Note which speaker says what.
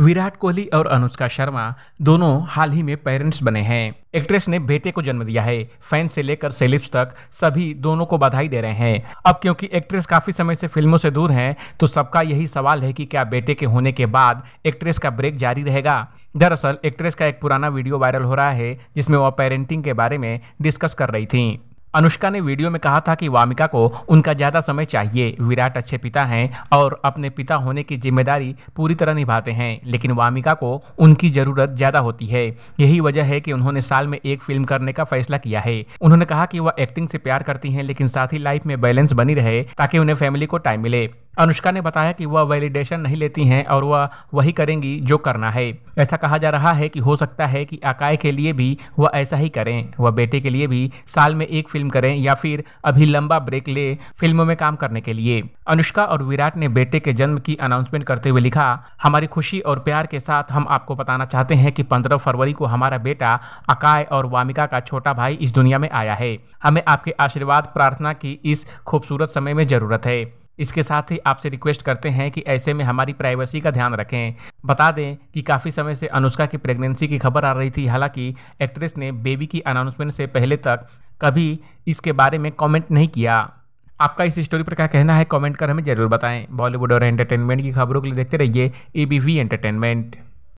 Speaker 1: विराट कोहली और अनुष्का शर्मा दोनों हाल ही में पेरेंट्स बने हैं एक्ट्रेस ने बेटे को जन्म दिया है फैन से लेकर सेलिब्स तक सभी दोनों को बधाई दे रहे हैं अब क्योंकि एक्ट्रेस काफी समय से फिल्मों से दूर हैं तो सबका यही सवाल है कि क्या बेटे के होने के बाद एक्ट्रेस का ब्रेक जारी रहेगा दरअसल एक्ट्रेस का एक पुराना वीडियो वायरल हो रहा है जिसमें वह पेरेंटिंग के बारे में डिस्कस कर रही थी अनुष्का ने वीडियो में कहा था कि वामिका को उनका ज़्यादा समय चाहिए विराट अच्छे पिता हैं और अपने पिता होने की जिम्मेदारी पूरी तरह निभाते हैं लेकिन वामिका को उनकी ज़रूरत ज़्यादा होती है यही वजह है कि उन्होंने साल में एक फिल्म करने का फैसला किया है उन्होंने कहा कि वह एक्टिंग से प्यार करती हैं लेकिन साथ ही लाइफ में बैलेंस बनी रहे ताकि उन्हें फैमिली को टाइम मिले अनुष्का ने बताया कि वह वैलिडेशन नहीं लेती हैं और वह वही करेंगी जो करना है ऐसा कहा जा रहा है कि हो सकता है कि अकाय के लिए भी वह ऐसा ही करें वह बेटे के लिए भी साल में एक फिल्म करें या फिर अभी लंबा ब्रेक ले फिल्मों में काम करने के लिए अनुष्का और विराट ने बेटे के जन्म की अनाउंसमेंट करते हुए लिखा हमारी खुशी और प्यार के साथ हम आपको बताना चाहते हैं कि पंद्रह फरवरी को हमारा बेटा अकाय और वामिका का छोटा भाई इस दुनिया में आया है हमें आपके आशीर्वाद प्रार्थना की इस खूबसूरत समय में जरूरत है इसके साथ ही आपसे रिक्वेस्ट करते हैं कि ऐसे में हमारी प्राइवेसी का ध्यान रखें बता दें कि काफ़ी समय से अनुष्का की प्रेगनेंसी की खबर आ रही थी हालांकि एक्ट्रेस ने बेबी की अनाउंसमेंट से पहले तक कभी इसके बारे में कमेंट नहीं किया आपका इस स्टोरी पर क्या कहना है कमेंट कर हमें ज़रूर बताएं बॉलीवुड और एंटरटेनमेंट की खबरों के लिए देखते रहिए ए एंटरटेनमेंट